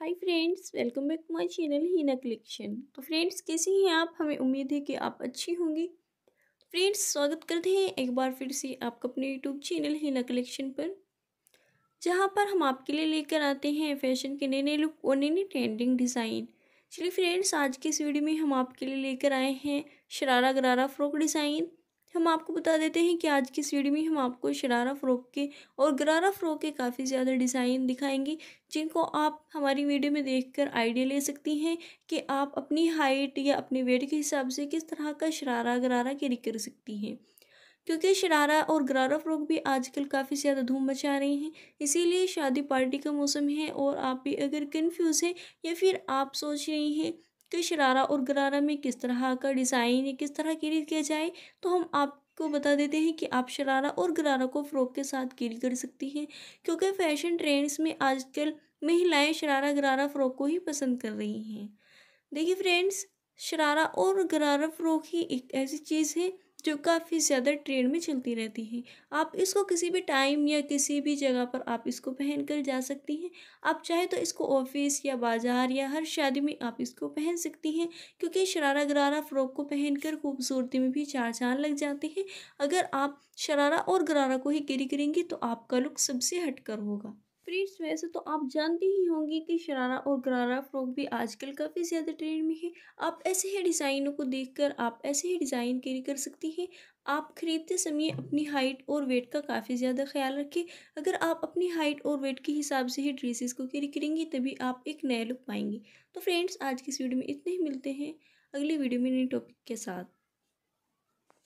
hi friends welcome back to my channel Heena collection तो friends कैसे हैं आप हमें उम्मीद है कि आप अच्छी होंगी फ्रेंड्स स्वागत करते हैं एक बार फिर से आपका अपने यूट्यूब चैनल हीना कलेक्शन पर जहां पर हम आपके लिए लेकर आते हैं फैशन के नए नए लुक और नए नए ट्रेंडिंग डिज़ाइन चलिए फ्रेंड्स आज की इस वीडियो में हम आपके लिए लेकर आए हैं शरारा गरारा फ्रॉक डिज़ाइन हम आपको बता देते हैं कि आज की इस वीडियो में हम आपको शरारा फ़्रॉक के और गरारा फ़्रॉक के काफ़ी ज़्यादा डिज़ाइन दिखाएंगे जिनको आप हमारी वीडियो में देखकर आइडिया ले सकती हैं कि आप अपनी हाइट या अपने वेट के हिसाब से किस तरह का शरारा गरारा कैरी कर सकती हैं क्योंकि शरारा और गरारा फ्रॉक भी आजकल काफ़ी ज़्यादा धूम मचा रहे हैं इसीलिए शादी पार्टी का मौसम है और आप भी अगर कन्फ्यूज़ हैं या फिर आप सोच रही हैं कि तो शरारा और गरारा में किस तरह का डिज़ाइन या किस तरह कैरी किया जाए तो हम आप को बता देते हैं कि आप शरारा और गरारा को फ्रॉक के साथ कैरी कर सकती हैं क्योंकि फैशन ट्रेंड्स में आजकल महिलाएं शरारा गरारा फ्रॉक को ही पसंद कर रही हैं देखिए फ्रेंड्स शरारा और गरारा फ्रॉक ही एक ऐसी चीज़ है जो काफ़ी ज़्यादा ट्रेंड में चलती रहती है आप इसको किसी भी टाइम या किसी भी जगह पर आप इसको पहन कर जा सकती हैं आप चाहे तो इसको ऑफिस या बाज़ार या हर शादी में आप इसको पहन सकती हैं क्योंकि शरारा गरारा फ़्रॉक को पहन कर खूबसूरती में भी चार चांद लग जाते हैं अगर आप शरारा और गरारा को ही गिरी करेंगी तो आपका लुक सबसे हटकर होगा फ्रेंड्स वैसे तो आप जानती ही होंगी कि शरारा और गरारा फ्रॉक भी आजकल काफ़ी ज़्यादा ट्रेंड में है आप ऐसे ही डिज़ाइनों को देखकर आप ऐसे ही डिज़ाइन कैरी कर सकती हैं आप ख़रीदते समय अपनी हाइट और वेट का काफ़ी ज़्यादा ख्याल रखें अगर आप अपनी हाइट और वेट के हिसाब से ही ड्रेसेस को कैरी करेंगी तभी आप एक नया लुक पाएंगी तो फ्रेंड्स आज की इस वीडियो में इतने ही मिलते हैं अगली वीडियो में नई टॉपिक के साथ